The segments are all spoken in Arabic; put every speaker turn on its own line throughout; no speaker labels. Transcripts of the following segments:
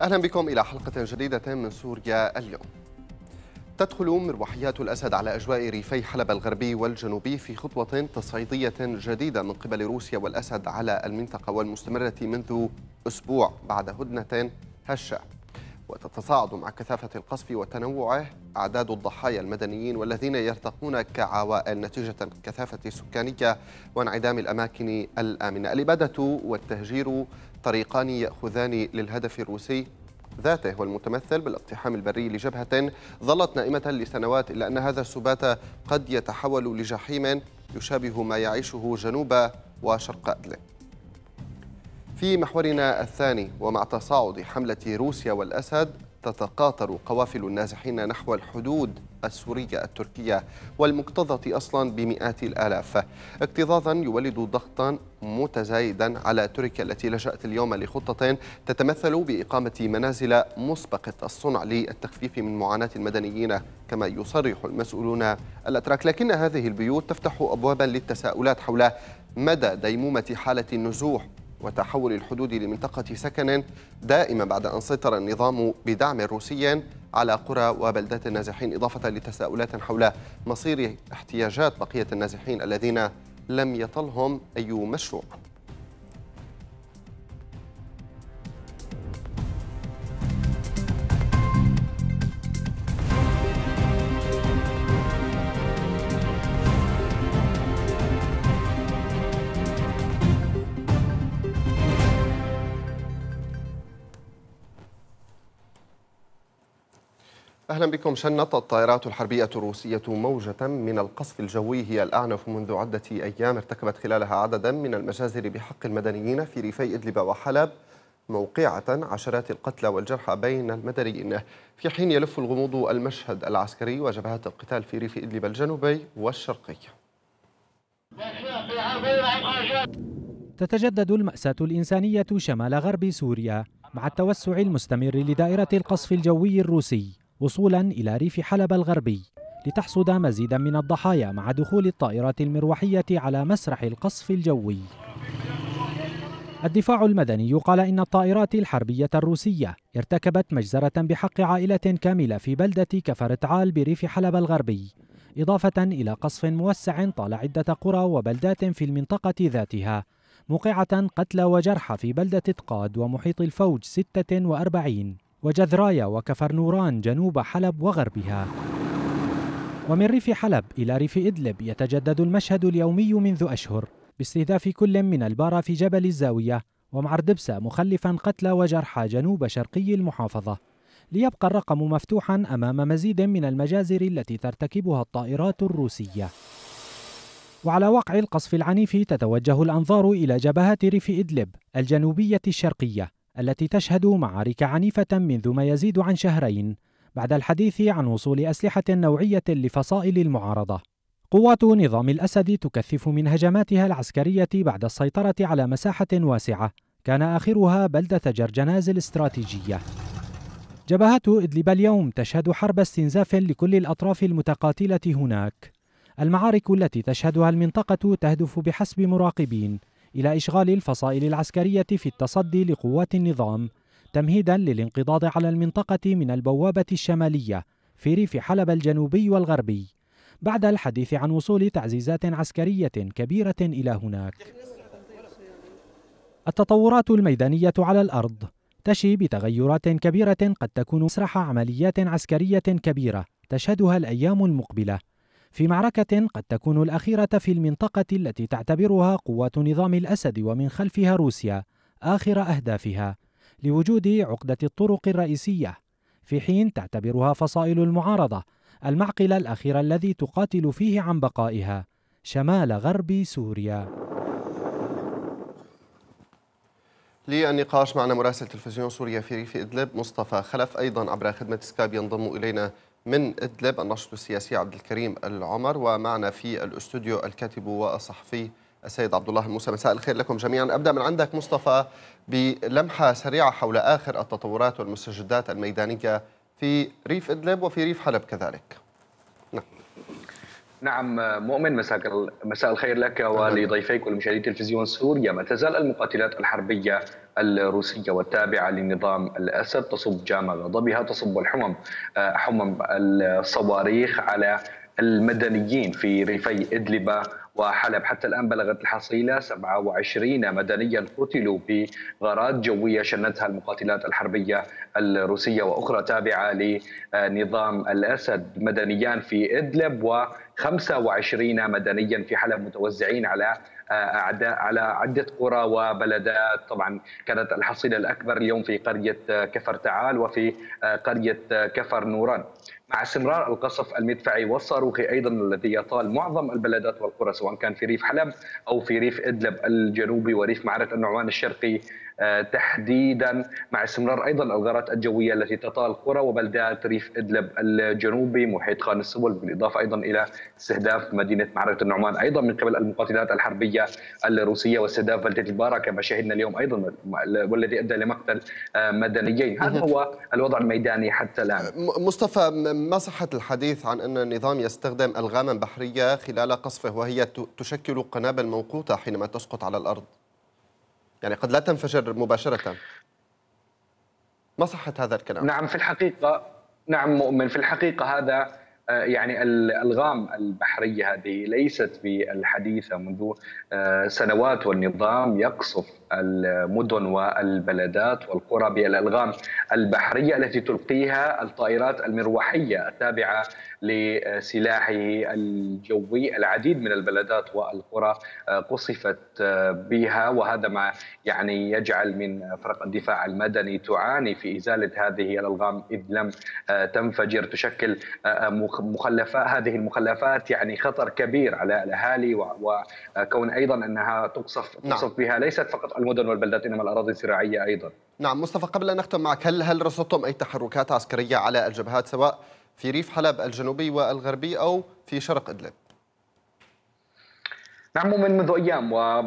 أهلا بكم إلى حلقة جديدة من سوريا اليوم تدخل مروحيات الأسد على أجواء ريفي حلب الغربي والجنوبي في خطوة تصعيدية جديدة من قبل روسيا والأسد على المنطقة والمستمرة منذ أسبوع بعد هدنة هشة وتتصاعد مع كثافة القصف وتنوعه أعداد الضحايا المدنيين والذين يرتقون كعوائل نتيجة كثافة السكانية وانعدام الأماكن الآمنة الإبادة والتهجير طريقان يأخذان للهدف الروسي ذاته والمتمثل بالاقتحام البري لجبهة ظلت نائمة لسنوات إلا أن هذا السبات قد يتحول لجحيم يشابه ما يعيشه جنوب وشرق أدلب في محورنا الثاني ومع تصاعد حملة روسيا والأسد تتقاطر قوافل النازحين نحو الحدود السورية التركية والمكتظة أصلا بمئات الآلاف اكتظاظا يولد ضغطا متزايدا على تركيا التي لجأت اليوم لخطة تتمثل بإقامة منازل مسبقة الصنع للتخفيف من معاناة المدنيين كما يصرح المسؤولون الأتراك لكن هذه البيوت تفتح أبوابا للتساؤلات حول مدى ديمومة حالة النزوح وتحول الحدود لمنطقة سكن دائمة بعد أن سيطر النظام بدعم روسي على قرى وبلدات النازحين إضافة لتساؤلات حول مصير احتياجات بقية النازحين الذين لم يطلهم أي مشروع أهلا بكم شنت الطائرات الحربية الروسية موجة من القصف الجوي هي الأعنف منذ عدة أيام ارتكبت خلالها عددا من المجازر بحق المدنيين في ريفي إدلب وحلب موقعة عشرات القتلى والجرحى بين المدنيين في حين يلف الغموض المشهد العسكري وجبهات القتال في ريف إدلب الجنوبي والشرقي
تتجدد المأساة الإنسانية شمال غرب سوريا مع التوسع المستمر لدائرة القصف الجوي الروسي وصولا إلى ريف حلب الغربي لتحصد مزيدا من الضحايا مع دخول الطائرات المروحية على مسرح القصف الجوي الدفاع المدني قال إن الطائرات الحربية الروسية ارتكبت مجزرة بحق عائلة كاملة في بلدة كفرتعال بريف حلب الغربي إضافة إلى قصف موسع طال عدة قرى وبلدات في المنطقة ذاتها موقعة قتلى وجرحى في بلدة تقاد ومحيط الفوج 46 وجذرايا وكفر نوران جنوب حلب وغربها ومن ريف حلب إلى ريف إدلب يتجدد المشهد اليومي منذ أشهر باستهداف كل من البارا في جبل الزاوية ومعر دبسة مخلفا قتلى وجرحى جنوب شرقي المحافظة ليبقى الرقم مفتوحا أمام مزيد من المجازر التي ترتكبها الطائرات الروسية وعلى وقع القصف العنيف تتوجه الأنظار إلى جبهات ريف إدلب الجنوبية الشرقية التي تشهد معارك عنيفة منذ ما يزيد عن شهرين بعد الحديث عن وصول أسلحة نوعية لفصائل المعارضة. قوات نظام الأسد تكثف من هجماتها العسكرية بعد السيطرة على مساحة واسعة كان آخرها بلدة جرجناز الاستراتيجية. جبهات إدلب اليوم تشهد حرب استنزاف لكل الأطراف المتقاتلة هناك. المعارك التي تشهدها المنطقة تهدف بحسب مراقبين إلى إشغال الفصائل العسكرية في التصدي لقوات النظام تمهيدا للانقضاض على المنطقة من البوابة الشمالية في ريف حلب الجنوبي والغربي بعد الحديث عن وصول تعزيزات عسكرية كبيرة إلى هناك التطورات الميدانية على الأرض تشي بتغيرات كبيرة قد تكون مسرح عمليات عسكرية كبيرة تشهدها الأيام المقبلة في معركة قد تكون الأخيرة في المنطقة التي تعتبرها قوات نظام الأسد ومن خلفها روسيا آخر أهدافها لوجود عقدة الطرق الرئيسية في حين تعتبرها فصائل المعارضة المعقل الأخير الذي تقاتل فيه عن بقائها شمال غرب سوريا
للنقاش معنا مراسل تلفزيون سوريا في ريف إدلب مصطفى خلف أيضا عبر خدمة سكايب ينضم إلينا من إدلب الناشط السياسي عبد الكريم العمر ومعنا في الاستوديو الكاتب والصحفي السيد عبد الله موسى مساء الخير لكم جميعا أبدأ من عندك مصطفى بلمحة سريعة حول آخر التطورات والمستجدات الميدانية في ريف إدلب وفي ريف حلب كذلك نعم
نعم مؤمن مساء مساء الخير لك ولضيفيك ولمشاهدي تلفزيون سوريا ما تزال المقاتلات الحربيه الروسيه والتابعه لنظام الاسد تصب جام غضبها تصب الحمم آه، حمم الصواريخ على المدنيين في ريفي ادلب وحلب حتى الان بلغت الحصيله 27 مدنيا قتلوا بغارات جويه شنتها المقاتلات الحربيه الروسيه واخرى تابعه لنظام الاسد مدنيان في ادلب و 25 مدنيا في حلب متوزعين على آه، على عدة قرى وبلدات طبعا كانت الحصيلة الأكبر اليوم في قرية آه، كفر تعال وفي آه، قرية كفر نوران مع استمرار القصف المدفعي والصاروخي ايضا الذي يطال معظم البلدات والقرى سواء كان في ريف حلب او في ريف ادلب الجنوبي وريف معره النعمان الشرقي آه، تحديدا مع استمرار ايضا الغارات الجويه التي تطال قرى وبلدات ريف ادلب الجنوبي محيط خان السبل بالاضافه ايضا الى استهداف مدينه معره النعمان ايضا من قبل المقاتلات الحربيه الروسيه واستهداف بلده البارة كما شهدنا اليوم ايضا والذي ادى لمقتل آه، مدنيين هذا هو الوضع الميداني حتى الان
مصطفى ما صحة الحديث عن أن النظام يستخدم ألغاما بحرية خلال قصفه وهي تشكل قنابل موقوتة حينما تسقط على الأرض
يعني قد لا تنفجر مباشرة ما صحة هذا الكلام؟ نعم في الحقيقة نعم مؤمن في الحقيقة هذا آه، يعني الالغام البحريه هذه ليست بالحديثه منذ آه، سنوات والنظام يقصف المدن والبلدات والقرى بالالغام البحريه التي تلقيها الطائرات المروحيه التابعه لسلاحه الجوي العديد من البلدات والقرى آه، قصفت بها وهذا ما يعني يجعل من فرق الدفاع المدني تعاني في ازاله هذه الالغام اذ لم تنفجر تشكل مخلفات هذه المخلفات يعني خطر كبير على الاهالي وكون ايضا انها تقصف نعم. تقصف نعم. بها ليست فقط المدن والبلدات انما الاراضي الزراعيه ايضا.
نعم مصطفى قبل ان نختم معك هل هل رصدتم اي تحركات عسكريه على الجبهات سواء في ريف حلب الجنوبي والغربي او
في شرق ادلب؟ نعم منذ ايام و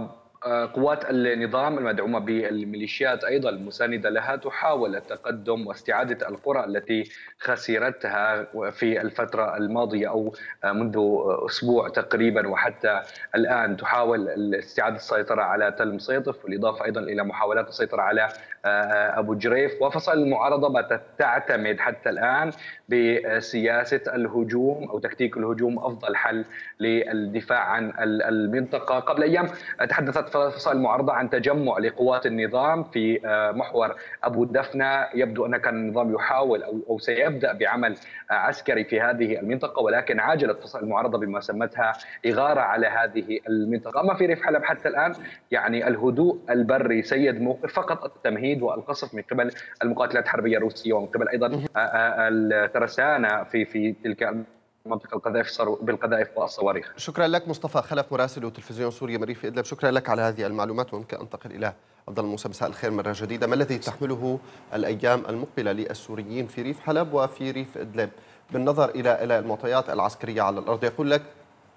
قوات النظام المدعومة بالميليشيات أيضا المساندة لها تحاول التقدم واستعادة القرى التي خسرتها في الفترة الماضية أو منذ أسبوع تقريبا وحتى الآن تحاول استعادة السيطرة على تل مصيطف بالإضافة أيضا إلى محاولات السيطرة على آه، ابو جريف وفصل المعارضه باتت تعتمد حتى الان بسياسه الهجوم او تكتيك الهجوم افضل حل للدفاع عن المنطقه، قبل ايام تحدثت فصل المعارضه عن تجمع لقوات النظام في آه، محور ابو دفنه، يبدو ان كان النظام يحاول او سيبدا بعمل عسكري في هذه المنطقه ولكن عاجلت فصل المعارضه بما سمتها اغاره على هذه المنطقه، اما في ريف حلب حتى الان يعني الهدوء البري سيد موقف فقط التمهيد التعقيد والقصف من قبل المقاتلات الحربيه الروسيه ومن قبل ايضا آه، آه، الترسانه في في تلك منطقه القذائف بالقذائف والصواريخ.
شكرا لك مصطفى خلف مراسل تلفزيون سوريا مريف في ادلب، شكرا لك على هذه المعلومات وممكن انتقل الى عبد الله موسى مساء الخير مره جديده، ما الذي تحمله الايام المقبله للسوريين في ريف حلب وفي ريف ادلب بالنظر الى الى المعطيات العسكريه على الارض؟ يقول لك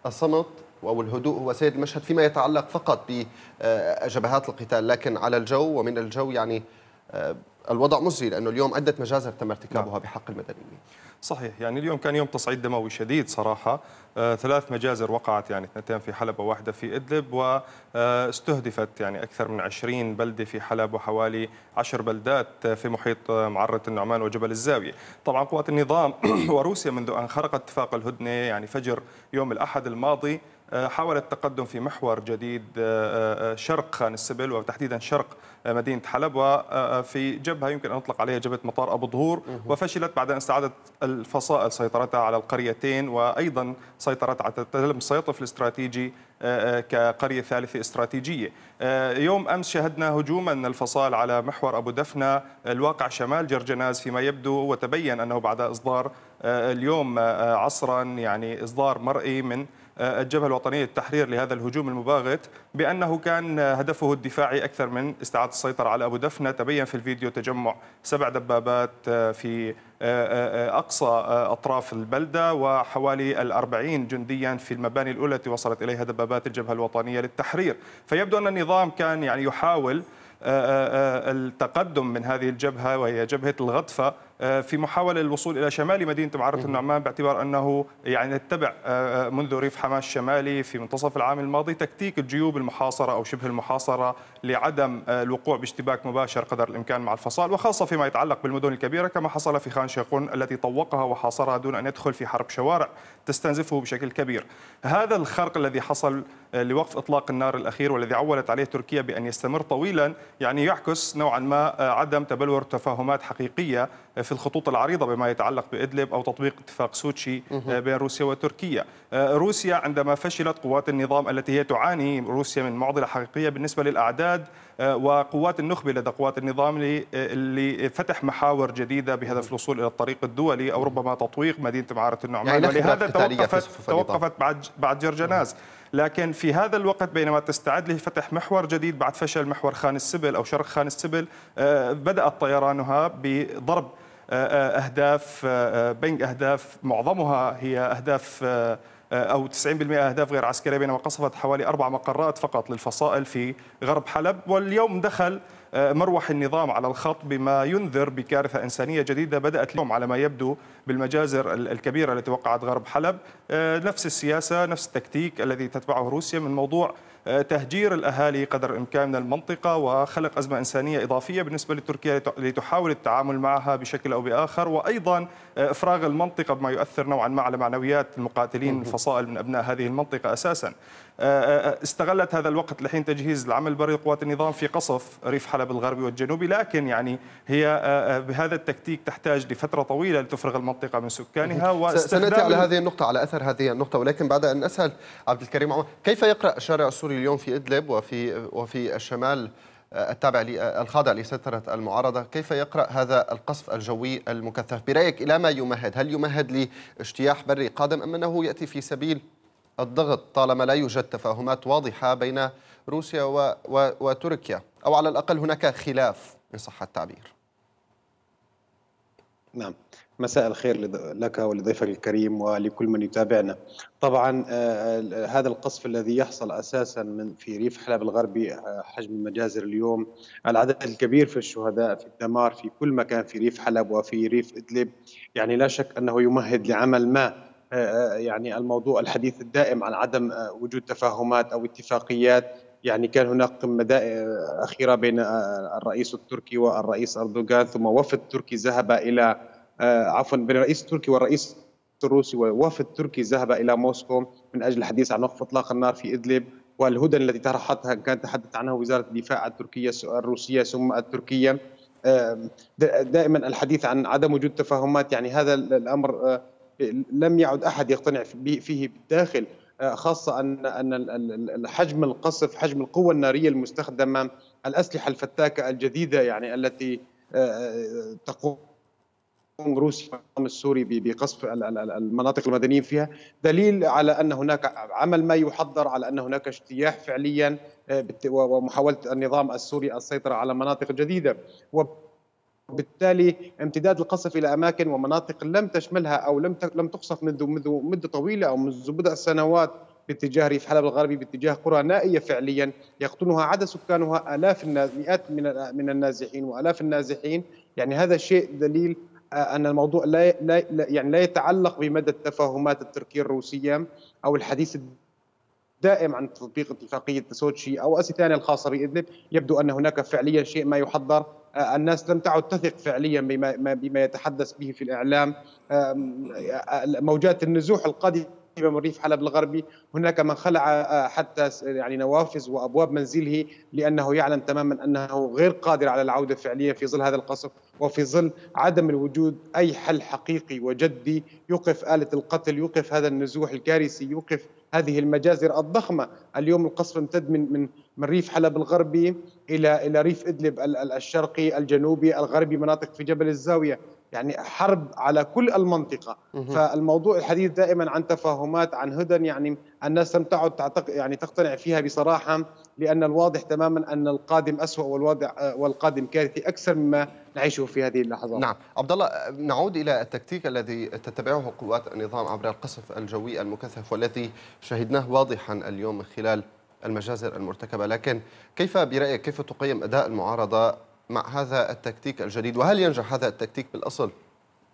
الصمت أو الهدوء هو سيد المشهد فيما يتعلق فقط بجبهات القتال لكن على الجو ومن الجو يعني آه، الوضع مزري لأنه اليوم عدة مجازر تم ارتكابها نعم. بحق المدنيين
صحيح يعني اليوم كان يوم تصعيد دموي شديد صراحة آه ثلاث مجازر وقعت يعني اثنتين في حلب وواحدة في إدلب واستهدفت آه، يعني أكثر من 20 بلدة في حلب وحوالي 10 بلدات آه، في محيط معرة النعمان وجبل الزاوية طبعا قوات النظام وروسيا منذ أن خرقت اتفاق الهدنة يعني فجر يوم الأحد الماضي حاول التقدم في محور جديد آه، آه، آه، شرق خان السبل وتحديدا شرق مدينه حلب وفي جبهه يمكن ان نطلق عليها جبهه مطار ابو ظهور وفشلت بعد ان استعادت الفصائل سيطرتها على القريتين وايضا سيطرت على تلم سيطف الاستراتيجي آه، آه، كقريه ثالثه استراتيجيه. آه، يوم امس شهدنا هجوما الفصائل على محور ابو دفنه الواقع شمال جرجناز فيما يبدو وتبين انه بعد اصدار اليوم عصرا يعني اصدار مرئي من الجبهه الوطنيه للتحرير لهذا الهجوم المباغت بانه كان هدفه الدفاعي اكثر من استعاده السيطرة على أبو دفنة تبين في الفيديو تجمع سبع دبابات آه، في آه، آه، أقصى أطراف البلدة وحوالي الأربعين جنديا في المباني الأولى التي وصلت إليها دبابات الجبهة الوطنية للتحرير فيبدو أن النظام كان يعني يحاول التقدم من هذه الجبهة وهي جبهة الغطفة آه، في محاولة للوصول إلى شمال مدينة معرة النعمان باعتبار أنه يعني اتبع آه، آه، منذ ريف حماة الشمالي في منتصف العام الماضي تكتيك الجيوب المحاصرة أو شبه المحاصرة لعدم الوقوع باشتباك مباشر قدر الإمكان مع الفصائل وخاصة فيما يتعلق بالمدن الكبيرة كما حصل في خان شيخون التي طوقها وحاصرها دون أن يدخل في حرب شوارع تستنزفه بشكل كبير هذا الخرق الذي حصل لوقف إطلاق النار الأخير والذي عولت عليه تركيا بأن يستمر طويلا يعني يعكس نوعا ما عدم تبلور تفاهمات حقيقية في الخطوط العريضة بما يتعلق بإدلب أو تطبيق اتفاق سوتشي آه، بين روسيا وتركيا آه، روسيا عندما فشلت قوات النظام التي هي تعاني روسيا من معضلة حقيقية بالنسبة للأعداد آه، وقوات النخبة لدى قوات النظام لفتح محاور جديدة بهدف الوصول إلى الطريق الدولي أو ربما تطويق مدينة معارة النعمان يعني ولهذا توقفت, توقفت بعد, بعد جرجناز لكن في هذا الوقت بينما تستعد لفتح محور جديد بعد فشل محور خان السبل أو شرق خان السبل بدأ طيرانها بضرب آه، آه، اهداف آه، بنج اهداف معظمها هي اهداف او 90% اهداف غير عسكريه بينما قصفت حوالي اربع مقرات فقط للفصائل في غرب حلب واليوم دخل مروح النظام على الخط بما ينذر بكارثة إنسانية جديدة بدأت اليوم على ما يبدو بالمجازر الكبيرة التي وقعت غرب حلب آه، نفس السياسة نفس التكتيك الذي تتبعه روسيا من موضوع آه، تهجير الأهالي قدر الإمكان من المنطقة وخلق أزمة إنسانية إضافية بالنسبة لتركيا لتحاول التعامل معها بشكل أو بآخر وأيضا آه، إفراغ المنطقة بما يؤثر نوعا ما على معنويات المقاتلين الفصائل من أبناء هذه المنطقة أساسا آه، آه، آه، استغلت هذا الوقت لحين تجهيز العمل البري لقوات النظام في قصف ريف حلب الغربي والجنوبي لكن يعني هي بهذا التكتيك تحتاج لفترة طويلة لتفرغ المنطقة من سكانها سنأتي على هذه
النقطة على أثر هذه النقطة ولكن بعد أن أسأل عبد الكريم عمر كيف يقرأ الشارع السوري اليوم في إدلب وفي, وفي الشمال التابع الخاضع لسيطره المعارضة كيف يقرأ هذا القصف الجوي المكثف برأيك إلى ما يمهد هل يمهد لاجتياح بري قادم أم أنه يأتي في سبيل الضغط طالما لا يوجد تفاهمات واضحة بين روسيا و و وتركيا أو على الأقل هناك خلاف إن صح التعبير
نعم مساء الخير لك ولضيفك الكريم ولكل من يتابعنا طبعا آه، آه، هذا القصف الذي يحصل اساسا من في ريف حلب الغربي آه، حجم المجازر اليوم العدد الكبير في الشهداء في الدمار في كل مكان في ريف حلب وفي ريف ادلب يعني لا شك انه يمهد لعمل ما آه، آه، يعني الموضوع الحديث الدائم عن عدم آه، وجود تفاهمات او اتفاقيات يعني كان هناك قمة أخيرة بين الرئيس التركي والرئيس أردوغان ثم وفد تركي ذهب إلى عفوا بين الرئيس التركي والرئيس الروسي ووفد تركي ذهب إلى موسكو من أجل الحديث عن وقف إطلاق النار في إدلب والهدن التي طرحتها كانت تحدث عنها وزارة الدفاع التركية الروسية ثم التركية دائما الحديث عن عدم وجود تفاهمات يعني هذا الأمر لم يعد احد يقتنع فيه بالداخل آه، خاصه ان ان حجم القصف حجم القوه الناريه المستخدمه الاسلحه الفتاكه الجديده يعني التي آه، آه، تقوم روسيا السوري بقصف المناطق المدنيين فيها دليل على ان هناك عمل ما يحضر على ان هناك اجتياح فعليا ومحاوله النظام السوري السيطره على مناطق جديده وبالتالي امتداد القصف الى اماكن ومناطق لم تشملها او لم لم تقصف منذ منذ مده طويله او منذ بضع سنوات باتجاه ريف حلب الغربي باتجاه قرى نائيه فعليا يقطنها عدد سكانها الاف مئات من من النازحين والاف النازحين يعني هذا شيء دليل آه، ان الموضوع لا, لا يعني لا يتعلق بمدى التفاهمات التركيه الروسيه او الحديث دائم عن تطبيق اتفاقيه سوتشي او اي ثانيه الخاصه باذنب يبدو ان هناك فعليا شيء ما يحضر آه، الناس لم تعد تثق فعليا بما بما يتحدث به في الاعلام آه، موجات النزوح القادمه من ريف حلب الغربي هناك من خلع آه، حتى يعني نوافذ وابواب منزله لانه يعلم تماما انه غير قادر على العوده فعليا في ظل هذا القصف وفي ظل عدم الوجود اي حل حقيقي وجدي يوقف اله القتل يوقف هذا النزوح الكارثي يوقف هذه المجازر الضخمه اليوم القصف امتد من من من ريف حلب الغربي الى الى ريف ادلب الشرقي الجنوبي الغربي مناطق في جبل الزاويه يعني حرب على كل المنطقه فالموضوع الحديث دائما عن تفاهمات عن هدن يعني الناس لم تعد يعني تقتنع فيها بصراحه لان الواضح تماما ان القادم اسوا والواضع والقادم كارثي اكثر مما نعيشه في هذه اللحظات نعم عبد
الله نعود الى التكتيك الذي تتبعه قوات النظام عبر القصف الجوي المكثف والذي شهدناه واضحا اليوم من خلال المجازر المرتكبه لكن كيف برايك كيف تقيم اداء المعارضه مع هذا التكتيك الجديد وهل ينجح هذا التكتيك بالأصل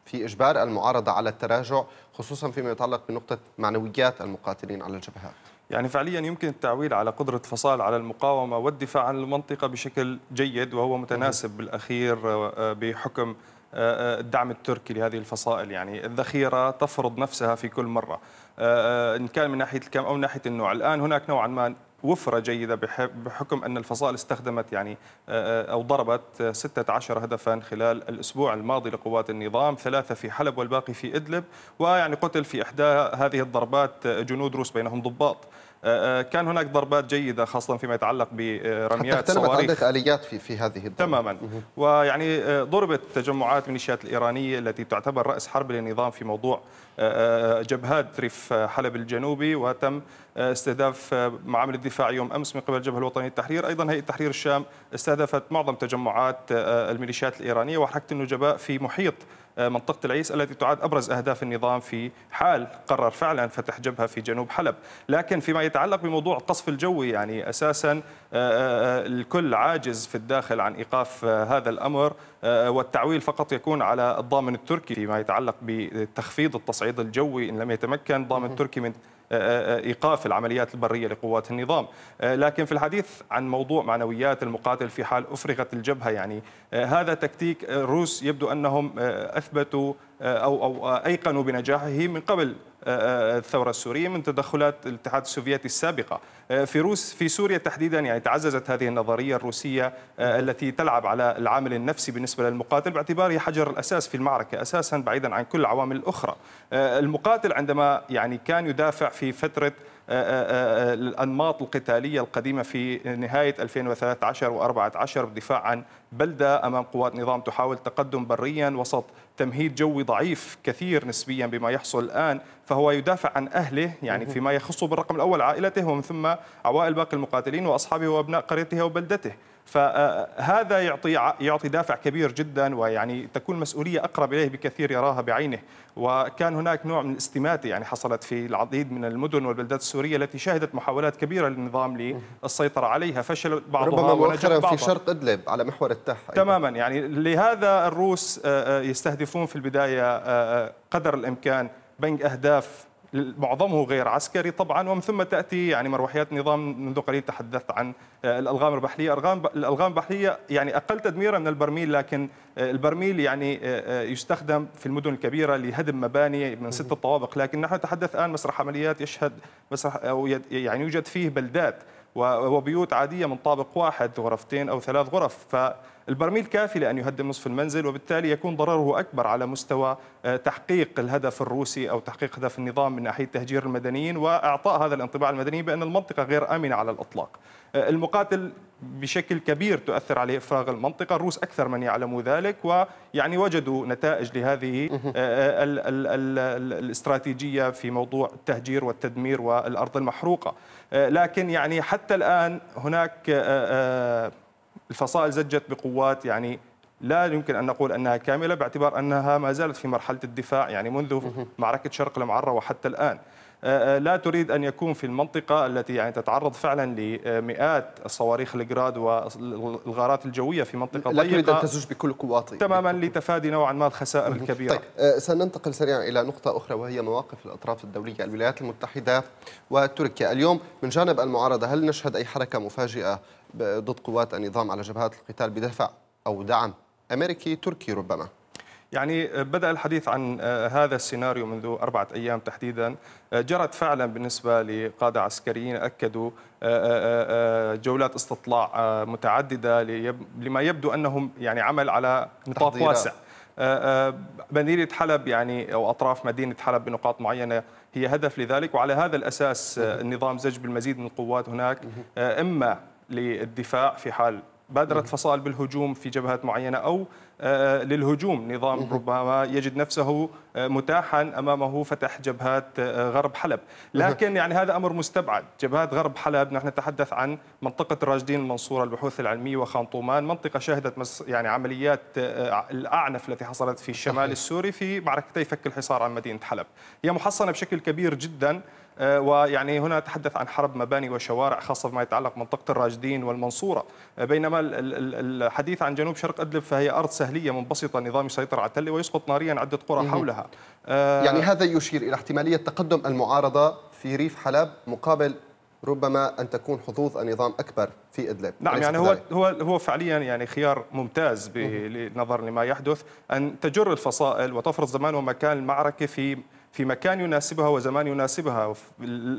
في إجبار المعارضة على التراجع خصوصا فيما يتعلق بنقطة معنويات
المقاتلين على الجبهات يعني فعليا يمكن التعويل على قدرة فصال على المقاومة والدفاع عن المنطقة بشكل جيد وهو متناسب بالأخير آه، آه، بحكم الدعم التركي لهذه الفصائل يعني الذخيرة تفرض نفسها في كل مرة آه، آه، إن كان من ناحية الكم أو من ناحية النوع الآن هناك نوعا ما وفرة جيدة بحكم أن الفصائل استخدمت يعني آه، أو ضربت 16 هدفا خلال الأسبوع الماضي لقوات النظام ثلاثة في حلب والباقي في إدلب ويعني قتل في إحدى هذه الضربات جنود روس بينهم ضباط آه، آه، كان هناك ضربات جيده خاصه فيما يتعلق برميات صواريخ عندك
اليات في في هذه الضربة. تماما
ويعني آه، ضربت تجمعات الميليشيات الايرانيه التي تعتبر راس حرب للنظام في موضوع جبهات ريف حلب الجنوبي وتم استهداف معامل الدفاع يوم امس من قبل الجبهه الوطنيه للتحرير، ايضا هيئه تحرير الشام استهدفت معظم تجمعات الميليشيات الايرانيه وحركه النجباء في محيط آه، منطقة العيس التي تعد أبرز أهداف النظام في حال قرر فعلا فتح جبهة في جنوب حلب لكن فيما يتعلق بموضوع القصف الجوي يعني أساسا آه، آه، الكل عاجز في الداخل عن إيقاف هذا الأمر آه، والتعويل فقط يكون على الضامن التركي فيما يتعلق بتخفيض التصعيد الجوي إن لم يتمكن الضامن التركي من آه، آه، ايقاف العمليات البريه لقوات النظام، لكن في الحديث عن موضوع معنويات المقاتل في حال افرغت الجبهه يعني هذا تكتيك الروس يبدو انهم اثبتوا او او ايقنوا بنجاحه من قبل الثورة السورية من تدخلات الاتحاد السوفيتي السابقة في روس في سوريا تحديدا يعني تعززت هذه النظرية الروسية آه، التي تلعب على العامل النفسي بالنسبة للمقاتل باعتباره حجر الأساس في المعركة أساسا بعيدا عن كل العوامل الأخرى آه، المقاتل عندما يعني كان يدافع في فترة آه، الأنماط القتالية القديمة في نهاية 2013 و14 بالدفاع عن بلدة أمام قوات نظام تحاول تقدم بريا وسط تمهيد جوي ضعيف كثير نسبيا بما يحصل الآن فهو يدافع عن أهله يعني فيما يخصه بالرقم الأول عائلته ومن ثم عوائل باقي المقاتلين وأصحابه وأبناء قريته وبلدته فهذا يعطي يعطي دافع كبير جدا ويعني تكون المسؤوليه اقرب اليه بكثير يراها بعينه وكان هناك نوع من الاستماته يعني حصلت في العديد من المدن والبلدات السوريه التي شهدت محاولات كبيره للنظام للسيطره عليها فشل بعضها ربما مؤخرا في شرق ادلب على محور التح أيضا. تماما يعني لهذا الروس آه، آه، يستهدفون في البدايه آه، قدر الامكان بنك اهداف معظمه غير عسكري طبعا ومن ثم تاتي يعني مروحيات نظام منذ قليل تحدثت عن آه، الالغام البحريه، الالغام الالغام البحريه يعني اقل تدميرا من البرميل لكن آه، البرميل يعني آه، يستخدم في المدن الكبيره لهدم مباني من ست طوابق، لكن نحن نتحدث الان مسرح عمليات يشهد مسرح او يعني يوجد فيه بلدات وبيوت عاديه من طابق واحد غرفتين او ثلاث غرف ف البرميل كافي لأن يهدم نصف المنزل وبالتالي يكون ضرره أكبر على مستوى آه، تحقيق الهدف الروسي أو تحقيق هدف النظام من ناحية تهجير المدنيين وإعطاء هذا الانطباع المدني بأن المنطقة غير آمنة على الإطلاق آه، المقاتل بشكل كبير تؤثر عليه افراغ المنطقه، الروس اكثر من يعلموا ذلك ويعني وجدوا نتائج لهذه الـ الـ الـ الاستراتيجيه في موضوع التهجير والتدمير والارض المحروقه، آه، لكن يعني حتى الان هناك الفصائل زجت بقوات يعني لا يمكن ان نقول انها كامله باعتبار انها ما زالت في مرحله الدفاع يعني منذ معركه شرق المعره وحتى الان آه، آه، لا تريد أن يكون في المنطقة التي يعني تتعرض فعلا لمئات الصواريخ الجراد والغارات الجوية في منطقة لا ضيقة لا تريد أن تزج بكل قواتي تماما لتفادي نوعا ما الخسائر
الكبيرة طيب آه، سننتقل سريعا إلى نقطة أخرى وهي مواقف الأطراف الدولية الولايات المتحدة وتركيا اليوم من جانب المعارضة هل نشهد أي حركة مفاجئة ضد قوات النظام على جبهات القتال بدفع أو دعم أمريكي تركي ربما
يعني آه، بدأ الحديث عن آه، هذا السيناريو منذ أربعة أيام تحديدا آه، جرت فعلا بالنسبة لقادة عسكريين أكدوا جولات استطلاع متعددة لما يبدو أنهم يعني عمل على نطاق واسع مدينة حلب يعني أو أطراف مدينة حلب بنقاط معينة هي هدف لذلك وعلى هذا الأساس النظام زج بالمزيد من القوات هناك إما للدفاع في حال بادرت فصائل بالهجوم في جبهات معينة أو آه، آه، للهجوم نظام ربما يجد نفسه آه، متاحا أمامه فتح جبهات غرب حلب لكن يعني هذا أمر مستبعد جبهات غرب حلب نحن نتحدث عن منطقة الراجدين المنصورة البحوث العلمية وخان طومان منطقة شهدت يعني عمليات الأعنف التي حصلت في الشمال السوري في معركتي فك الحصار عن مدينة حلب هي محصنة بشكل كبير جدا آه، ويعني هنا نتحدث عن حرب مباني وشوارع خاصة فيما يتعلق منطقة الراجدين والمنصورة آه، بينما الحديث عن جنوب شرق إدلب فهي أرض سهلية منبسطة نظام يسيطر على التل ويسقط ناريا عدة قرى حولها آه، يعني
هذا يشير إلى احتمالية تقدم المعارضة في ريف حلب مقابل ربما ان تكون حظوظ النظام اكبر في ادلب نعم يعني هو
هو هو فعليا يعني خيار ممتاز بنظر لما يحدث ان تجر الفصائل وتفرض زمان ومكان المعركه في في مكان يناسبها وزمان يناسبها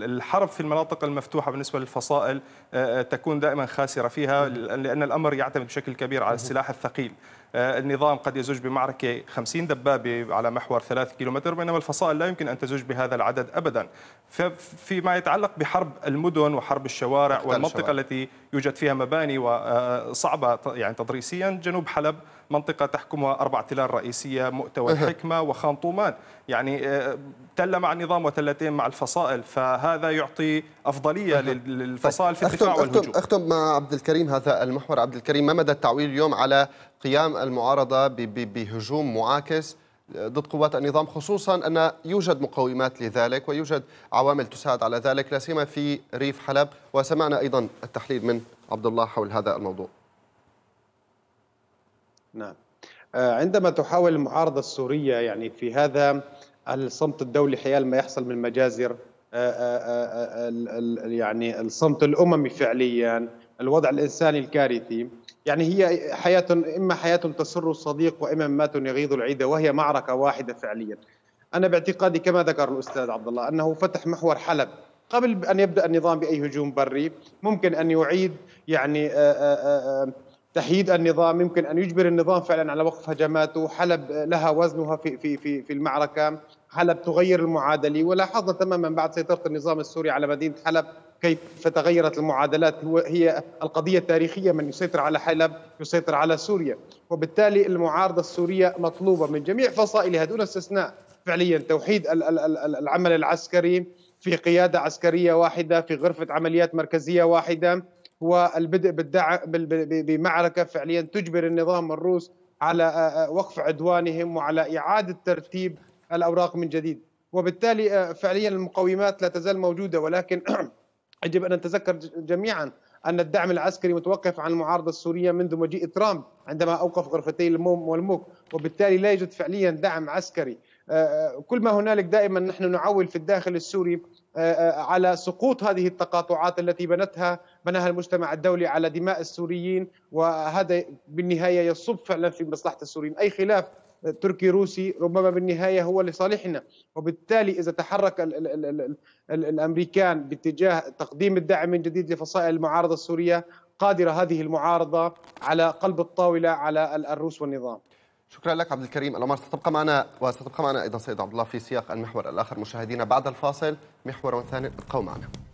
الحرب في المناطق المفتوحة بالنسبة للفصائل آه، آه، تكون دائما خاسرة فيها لأن الأمر يعتمد بشكل كبير على السلاح الثقيل آه، النظام قد يزج بمعركة 50 دبابة على محور 3 كيلومتر بينما الفصائل لا يمكن أن تزج بهذا العدد أبدا فيما يتعلق بحرب المدن وحرب الشوارع والمنطقة الشوارع. التي يوجد فيها مباني وصعبة آه، يعني تضريسيا جنوب حلب منطقة تحكمها أربع تلال رئيسية مؤتوى الحكمة طومان يعني آه، تلة مع النظام وتلتين مع الفصائل فهذا يعطي أفضلية طيب، للفصائل في الدفاع والهجوم
أختم مع عبد الكريم هذا المحور عبد الكريم ما مدى التعويل اليوم على قيام المعارضة بهجوم معاكس آه، ضد قوات النظام خصوصا أن يوجد مقومات لذلك ويوجد عوامل تساعد على ذلك لا سيما في ريف حلب وسمعنا أيضا التحليل من عبد الله حول هذا الموضوع
نعم آه، عندما تحاول المعارضة السورية يعني في هذا الصمت الدولي حيال ما يحصل من مجازر آه، يعني الصمت الأممي فعليا الوضع الإنساني الكارثي يعني هي حياة إما حياة تسر الصديق وإما مات يغيظ العيد وهي معركة واحدة فعليا أنا باعتقادي كما ذكر الأستاذ عبد الله أنه فتح محور حلب قبل أن يبدأ النظام بأي هجوم بري ممكن أن يعيد يعني آه، آه، آه، تحييد النظام ممكن أن يجبر النظام فعلا على وقف هجماته حلب لها وزنها في, في, في, في المعركة حلب تغير المعادلة ولاحظنا تماما بعد سيطرة النظام السوري على مدينة حلب كيف تغيرت المعادلات هي القضية التاريخية من يسيطر على حلب يسيطر على سوريا وبالتالي المعارضة السورية مطلوبة من جميع فصائلها دون استثناء فعليا توحيد العمل العسكري في قيادة عسكرية واحدة في غرفة عمليات مركزية واحدة والبدء بالدعم بمعركة فعليا تجبر النظام الروس على آه، آه، وقف عدوانهم وعلى إعادة ترتيب الأوراق من جديد وبالتالي آه، فعليا المقومات لا تزال موجودة ولكن يجب ان نتذكر جميعا ان الدعم العسكري متوقف عن المعارضه السوريه منذ مجيء ترامب عندما اوقف غرفتي الموم والموك وبالتالي لا يوجد فعليا دعم عسكري كل ما هنالك دائما نحن نعول في الداخل السوري على سقوط هذه التقاطعات التي بنتها بناها المجتمع الدولي على دماء السوريين وهذا بالنهايه يصب فعلا في مصلحه السوريين اي خلاف تركي روسي ربما بالنهايه هو لصالحنا وبالتالي اذا تحرك الـ الـ الـ الـ الـ الامريكان باتجاه تقديم الدعم من جديد لفصائل المعارضه السوريه قادره هذه المعارضه على قلب الطاوله على الروس والنظام
شكرا لك عبد الكريم الأمر ستبقى معنا وستبقى معنا أيضا سيد عبد الله في سياق المحور الآخر مشاهدينا بعد الفاصل محور ثاني ابقوا معنا